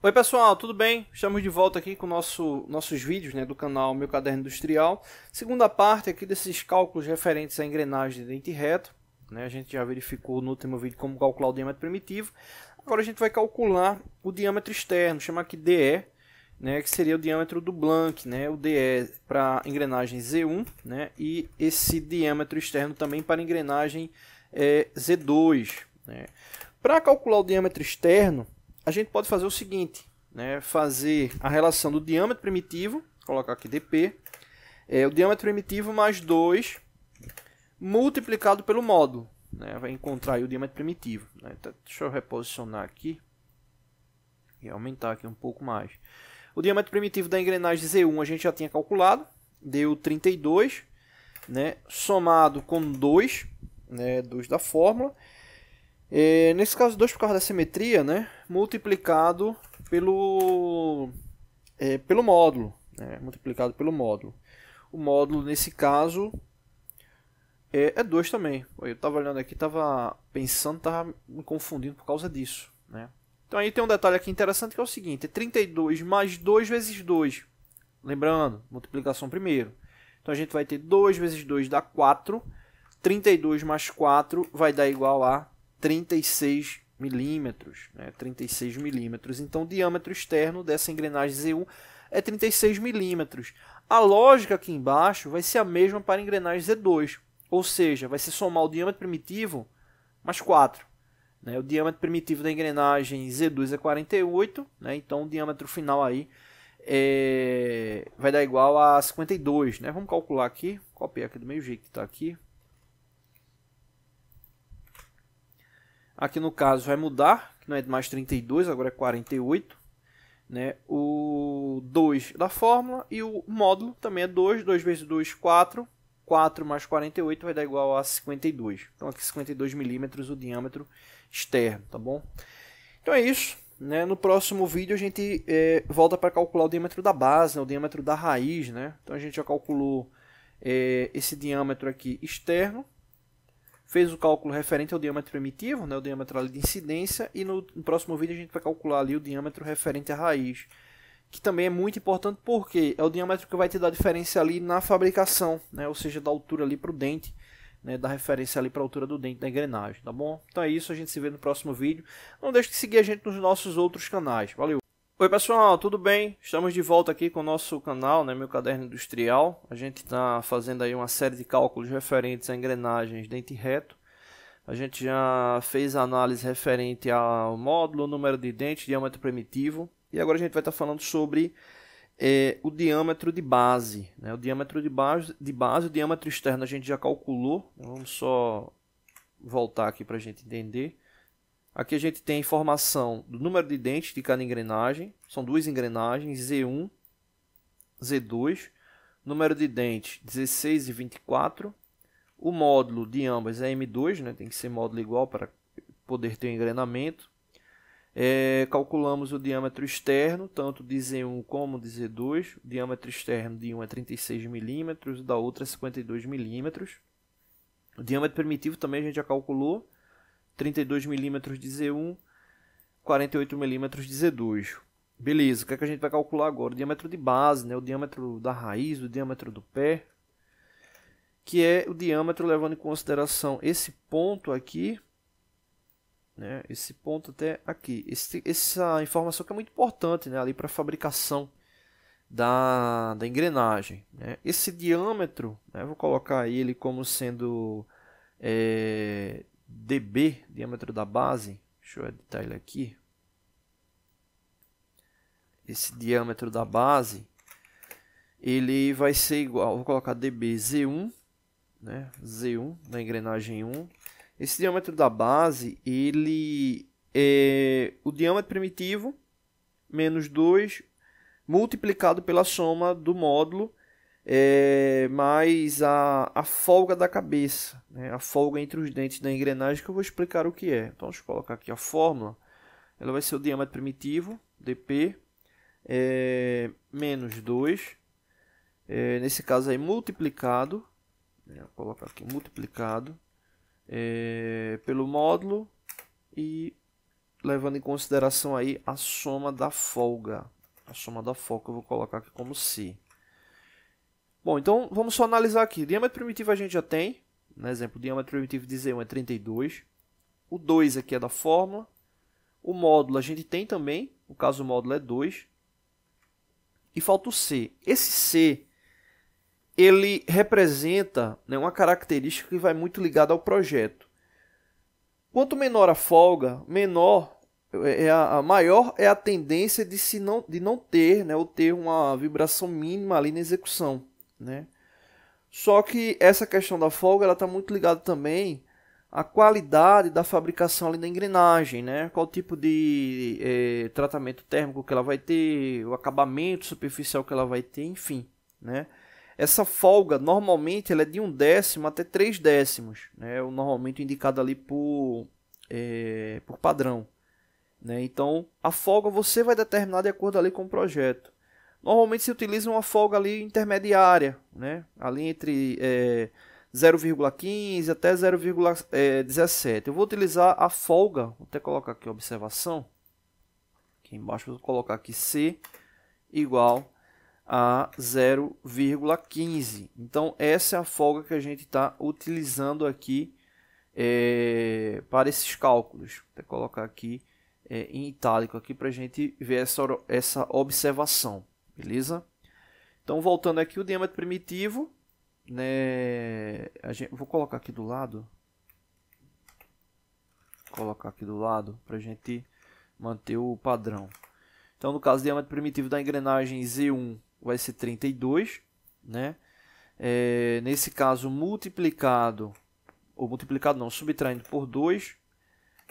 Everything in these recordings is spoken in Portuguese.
Oi pessoal, tudo bem? Estamos de volta aqui com nosso, nossos vídeos né, do canal Meu Caderno Industrial. Segunda parte aqui desses cálculos referentes à engrenagem de dente reto. Né? A gente já verificou no último vídeo como calcular o diâmetro primitivo. Agora a gente vai calcular o diâmetro externo, chamar aqui DE, né, que seria o diâmetro do Blank, né, o DE para engrenagem Z1 né, e esse diâmetro externo também para engrenagem é, eh, Z2. Né. Para calcular o diâmetro externo, a gente pode fazer o seguinte, né? fazer a relação do diâmetro primitivo, colocar aqui dp, é, o diâmetro primitivo mais 2 multiplicado pelo módulo. Né? Vai encontrar o diâmetro primitivo. Né? Então, deixa eu reposicionar aqui e aumentar aqui um pouco mais. O diâmetro primitivo da engrenagem Z1 a gente já tinha calculado, deu 32, né? somado com 2, né? 2 da fórmula. E, é, nesse caso, 2 por causa da simetria, né? Multiplicado pelo, é, pelo módulo. Né? Multiplicado pelo módulo. O módulo, nesse caso, é 2 é também. Eu estava olhando aqui, estava pensando, estava me confundindo por causa disso. Né? Então aí tem um detalhe aqui interessante que é o seguinte: é 32 mais 2 vezes 2. Lembrando, multiplicação primeiro. Então a gente vai ter 2 vezes 2 dá 4. 32 mais 4 vai dar igual a 36 milímetros, né? 36 milímetros. Então, o diâmetro externo dessa engrenagem Z1 é 36 milímetros. A lógica aqui embaixo vai ser a mesma para a engrenagem Z2, ou seja, vai ser somar o diâmetro primitivo mais 4. Né? O diâmetro primitivo da engrenagem Z2 é 48, né? então o diâmetro final aí é... vai dar igual a 52. Né? Vamos calcular aqui, copiar aqui do meio jeito que está aqui, Aqui no caso vai mudar, que não é mais 32, agora é 48. Né? O 2 da fórmula e o módulo também é 2. 2 vezes 2, 4. 4 mais 48 vai dar igual a 52. Então aqui 52 milímetros o diâmetro externo, tá bom? Então é isso. Né? No próximo vídeo a gente é, volta para calcular o diâmetro da base, né? o diâmetro da raiz. Né? Então a gente já calculou é, esse diâmetro aqui externo fez o cálculo referente ao diâmetro primitivo, né, o diâmetro ali de incidência, e no, no próximo vídeo a gente vai calcular ali o diâmetro referente à raiz, que também é muito importante porque é o diâmetro que vai te dar a diferença ali na fabricação, né, ou seja, da altura ali para o dente, né, da referência ali para a altura do dente da engrenagem, tá bom? Então é isso, a gente se vê no próximo vídeo. Não deixe de seguir a gente nos nossos outros canais. Valeu! Oi pessoal, tudo bem? Estamos de volta aqui com o nosso canal, né, meu caderno industrial. A gente está fazendo aí uma série de cálculos referentes a engrenagens dente reto. A gente já fez a análise referente ao módulo, número de dente, diâmetro primitivo. E agora a gente vai estar tá falando sobre é, o diâmetro de base. Né? O diâmetro de base, de base, o diâmetro externo a gente já calculou. Vamos só voltar aqui para a gente entender. Aqui a gente tem a informação do número de dentes de cada engrenagem. São duas engrenagens, Z1, Z2. Número de dentes 16 e 24. O módulo de ambas é M2, né? tem que ser módulo igual para poder ter um engrenamento. É, calculamos o diâmetro externo, tanto de Z1 como de Z2. O diâmetro externo de um é 36 milímetros, da outra é 52 milímetros. O diâmetro primitivo também a gente já calculou. 32mm de Z1, 48mm de Z2. Beleza, o que, é que a gente vai calcular agora? O diâmetro de base, né? o diâmetro da raiz, o diâmetro do pé, que é o diâmetro levando em consideração esse ponto aqui, né? esse ponto até aqui. Esse, essa informação que é muito importante né? para a fabricação da, da engrenagem. Né? Esse diâmetro, né? vou colocar ele como sendo é, dB, diâmetro da base, deixa eu editar ele aqui. Esse diâmetro da base, ele vai ser igual, vou colocar dB Z1, né, Z1 na engrenagem 1. Esse diâmetro da base, ele é o diâmetro primitivo menos 2 multiplicado pela soma do módulo é, mas a, a folga da cabeça, né? a folga entre os dentes da engrenagem, que eu vou explicar o que é. Então, deixa eu colocar aqui a fórmula. Ela vai ser o diâmetro primitivo, dp, é, menos 2, é, nesse caso aí multiplicado, né? vou colocar aqui multiplicado, é, pelo módulo e levando em consideração aí a soma da folga. A soma da folga eu vou colocar aqui como C. Bom, então vamos só analisar aqui. O diâmetro primitivo a gente já tem. No exemplo, o diâmetro primitivo de Z1 é 32. O 2 aqui é da fórmula. O módulo a gente tem também. No caso, o módulo é 2. E falta o C. Esse C ele representa né, uma característica que vai muito ligada ao projeto. Quanto menor a folga, menor é, é a, a, maior é a tendência de se não de não ter, né, ou ter uma vibração mínima ali na execução né? Só que essa questão da folga ela está muito ligada também à qualidade da fabricação ali da engrenagem, né? Qual tipo de eh, tratamento térmico que ela vai ter, o acabamento superficial que ela vai ter, enfim, né? Essa folga normalmente ela é de um décimo até três décimos, né? É o normalmente indicado ali por, eh, por padrão, né? Então a folga você vai determinar de acordo ali com o projeto normalmente se utiliza uma folga ali intermediária, né? ali entre é, 0,15 até 0,17. É, eu vou utilizar a folga, vou até colocar aqui observação, aqui embaixo vou colocar aqui C igual a 0,15. Então essa é a folga que a gente está utilizando aqui é, para esses cálculos. Vou até colocar aqui é, em itálico aqui para a gente ver essa, essa observação. Beleza? Então, voltando aqui, o diâmetro é primitivo, né, a gente, vou colocar aqui do lado, colocar aqui do lado, para a gente manter o padrão. Então, no caso, o diâmetro é primitivo da engrenagem Z1 vai ser 32, né, é, nesse caso, multiplicado, ou multiplicado não, subtraindo por 2,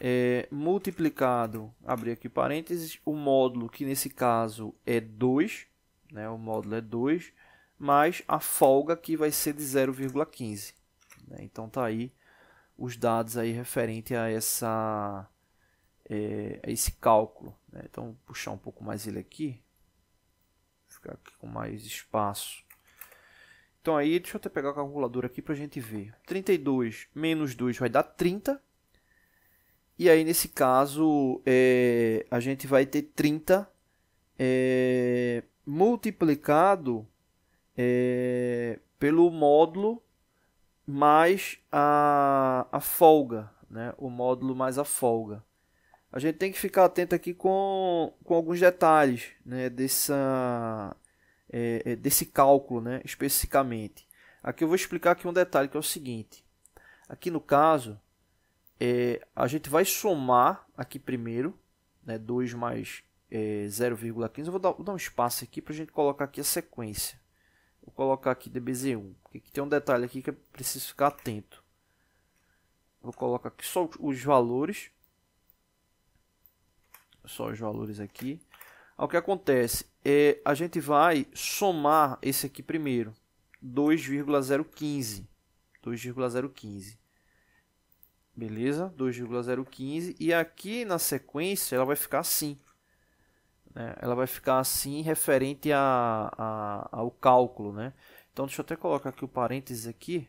é, multiplicado, abrir aqui parênteses, o módulo, que nesse caso é 2, né? o módulo é 2, mais a folga que vai ser de 0,15. Né? Então tá aí os dados aí referente a essa é, a esse cálculo. Né? Então vou puxar um pouco mais ele aqui, ficar aqui com mais espaço. Então aí, deixa eu até pegar a calculadora aqui para a gente ver. 32 menos 2 vai dar 30. E aí, nesse caso, é, a gente vai ter 30 é, multiplicado é, pelo módulo mais a, a folga, né? o módulo mais a folga. A gente tem que ficar atento aqui com, com alguns detalhes né? Dessa, é, é desse cálculo né? especificamente. Aqui eu vou explicar aqui um detalhe que é o seguinte. Aqui no caso, é, a gente vai somar aqui primeiro, né, 2 mais é, 0,15. Eu vou dar, vou dar, um espaço aqui para a gente colocar aqui a sequência. Vou colocar aqui DBZ1, porque aqui tem um detalhe aqui que eu preciso ficar atento. Vou colocar aqui só os valores. Só os valores aqui. O que acontece? É, a gente vai somar esse aqui primeiro. 2,015. 2,015. Beleza? 2,015. E aqui na sequência ela vai ficar assim. Né? Ela vai ficar assim referente a, a, ao cálculo, né? Então deixa eu até colocar aqui o parênteses aqui,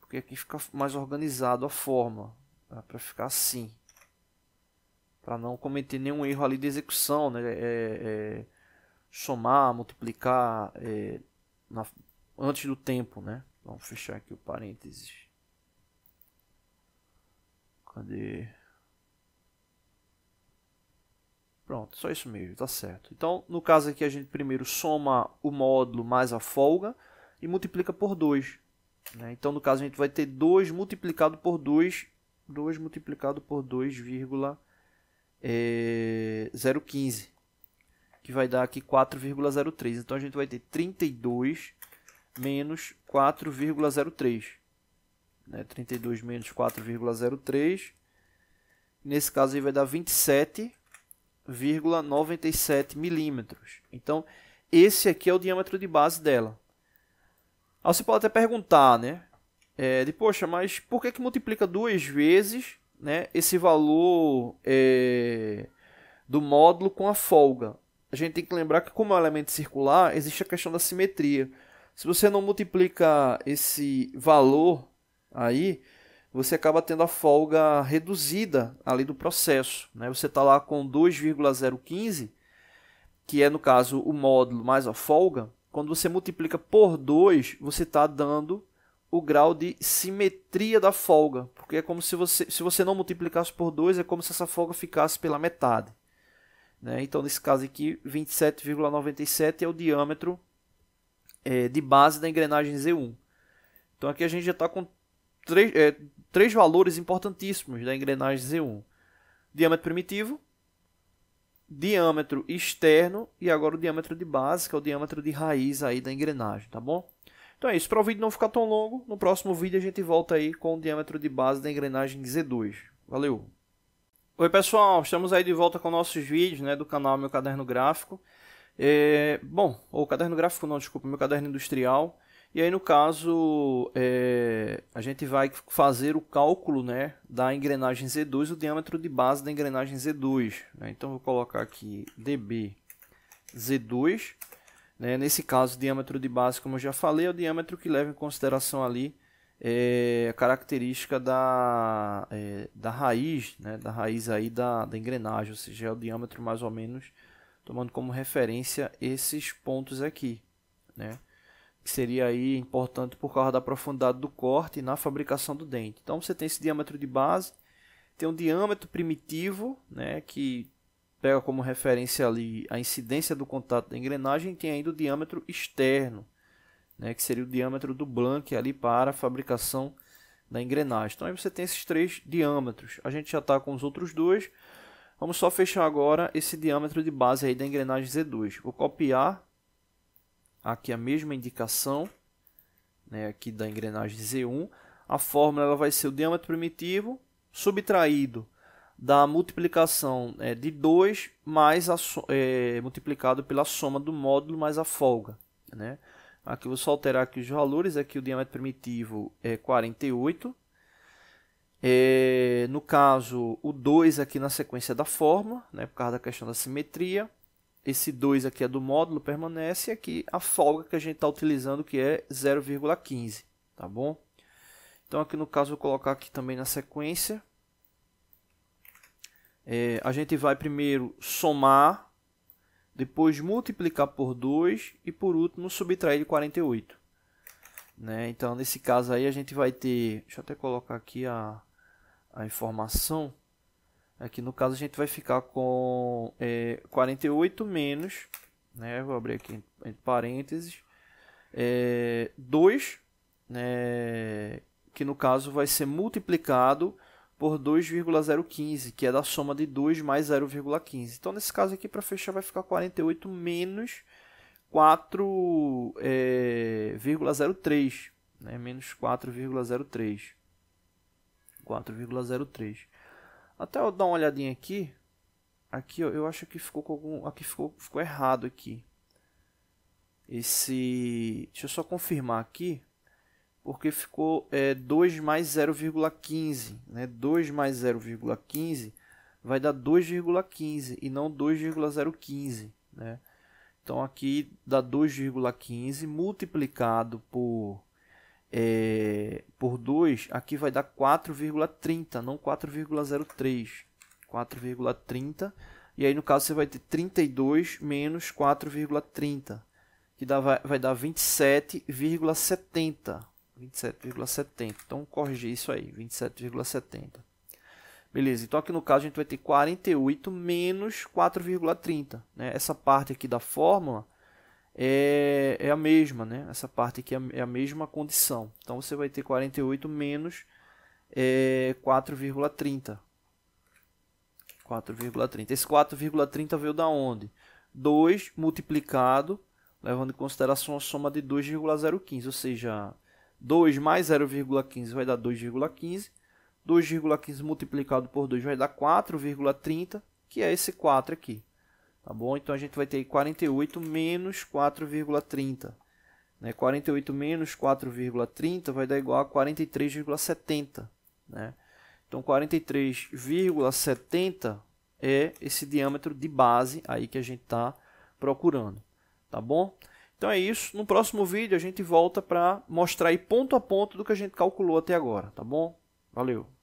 porque aqui fica mais organizado a forma, tá? Né? para ficar assim, para não cometer nenhum erro ali de execução, né? É, é, é, somar, multiplicar é, na, antes do tempo, né? Vamos fechar aqui o parênteses. Cadê? Pronto, só isso mesmo, tá certo. Então, no caso aqui, a gente primeiro soma o módulo mais a folga e multiplica por 2. Né? Então, no caso, a gente vai ter 2 multiplicado por 2, 2 multiplicado por 2,015, é, que vai dar aqui 4,03. Então, a gente vai ter 32 menos 4,03. Né? 32 menos 4,03. Nesse caso, aí vai dar 27 0,97 milímetros. Então, esse aqui é o diâmetro de base dela. Aí você pode até perguntar, né? É, de, poxa, mas por que, que multiplica duas vezes né, esse valor é, do módulo com a folga? A gente tem que lembrar que, como é um elemento circular, existe a questão da simetria. Se você não multiplica esse valor aí, você acaba tendo a folga reduzida ali do processo. Né? Você está lá com 2,015, que é no caso o módulo mais a folga. Quando você multiplica por 2, você está dando o grau de simetria da folga, porque é como se você, se você não multiplicasse por 2, é como se essa folga ficasse pela metade. Né? Então, nesse caso aqui, 27,97 é o diâmetro é, de base da engrenagem Z1. Então, aqui a gente já está com três, é, três valores importantíssimos da engrenagem Z1. Diâmetro primitivo, diâmetro externo e agora o diâmetro de base, que é o diâmetro de raiz aí da engrenagem, tá bom? Então é isso, para o vídeo não ficar tão longo, no próximo vídeo a gente volta aí com o diâmetro de base da engrenagem Z2. Valeu! Oi pessoal, estamos aí de volta com nossos vídeos né, do canal Meu Caderno Gráfico. É, bom, ou Caderno Gráfico não, desculpa, Meu Caderno Industrial. E aí, no caso, é, a gente vai fazer o cálculo né, da engrenagem Z2, o diâmetro de base da engrenagem Z2. Né? Então, vou colocar aqui dB Z2. Né? Nesse caso, o diâmetro de base, como eu já falei, é o diâmetro que leva em consideração ali é, a característica da, é, da raiz, né? da raiz aí da, da engrenagem, ou seja, é o diâmetro mais ou menos, tomando como referência esses pontos aqui. Né? que seria aí importante por causa da profundidade do corte na fabricação do dente. Então você tem esse diâmetro de base, tem um diâmetro primitivo, né, que pega como referência ali a incidência do contato da engrenagem, tem ainda o diâmetro externo, né, que seria o diâmetro do blanque ali para a fabricação da engrenagem. Então aí você tem esses três diâmetros. A gente já está com os outros dois. Vamos só fechar agora esse diâmetro de base aí da engrenagem Z2. Vou copiar aqui a mesma indicação, né, aqui da engrenagem Z1, a fórmula ela vai ser o diâmetro primitivo subtraído da multiplicação é, de 2 mais a, é, multiplicado pela soma do módulo mais a folga. Né? Aqui eu vou só alterar aqui os valores, aqui o diâmetro primitivo é 48. É, no caso, o 2 aqui na sequência da fórmula, né, por causa da questão da simetria. Esse 2 aqui é do módulo, permanece. E aqui a folga que a gente está utilizando, que é 0,15. Tá bom? Então, aqui no caso, vou colocar aqui também na sequência. É, a gente vai primeiro somar, depois multiplicar por 2 e por último subtrair de 48. Né? Então, nesse caso aí, a gente vai ter... Deixa eu até colocar aqui a, a informação. Aqui no caso a gente vai ficar com é, 48 menos, né? Vou abrir aqui entre parênteses, é, 2, né? Que no caso vai ser multiplicado por 2,015, que é da soma de 2 mais 0,15. Então nesse caso aqui para fechar vai ficar 48 menos 4,03, é, né? Menos 4,03. 4,03. Até eu dar uma olhadinha aqui. Aqui eu, eu acho que ficou com algum. Aqui ficou, ficou errado aqui. Esse. Deixa eu só confirmar aqui. Porque ficou é, 2 mais 0,15. Né? 2 mais 0,15 vai dar 2,15 e não 2,015. Né? Então aqui dá 2,15 multiplicado por é, por 2, aqui vai dar 4,30, não 4,03. 4,30. E aí, no caso, você vai ter 32 menos 4,30, que dá, vai, vai dar 27,70. 27,70. Então, corrigir isso aí, 27,70. Beleza, então aqui no caso a gente vai ter 48 menos 4,30. Né? Essa parte aqui da fórmula é, é a mesma, né? Essa parte aqui é a é mesma condição. Então você vai ter 48 menos é, 4,30. 4,30. Esse 4,30 veio da onde? 2 multiplicado, levando em consideração a soma de 2,015, ou seja, 2 mais 0,15 vai dar 2,15. 2,15 multiplicado por 2 vai dar 4,30, que é esse 4 aqui. Tá bom? Então a gente vai ter 48 menos 4,30. Né? 48 menos 4,30 vai dar igual a 43,70. Né? Então 43,70 é esse diâmetro de base aí que a gente está procurando. Tá bom? Então é isso. No próximo vídeo a gente volta para mostrar aí ponto a ponto do que a gente calculou até agora. Tá bom? Valeu!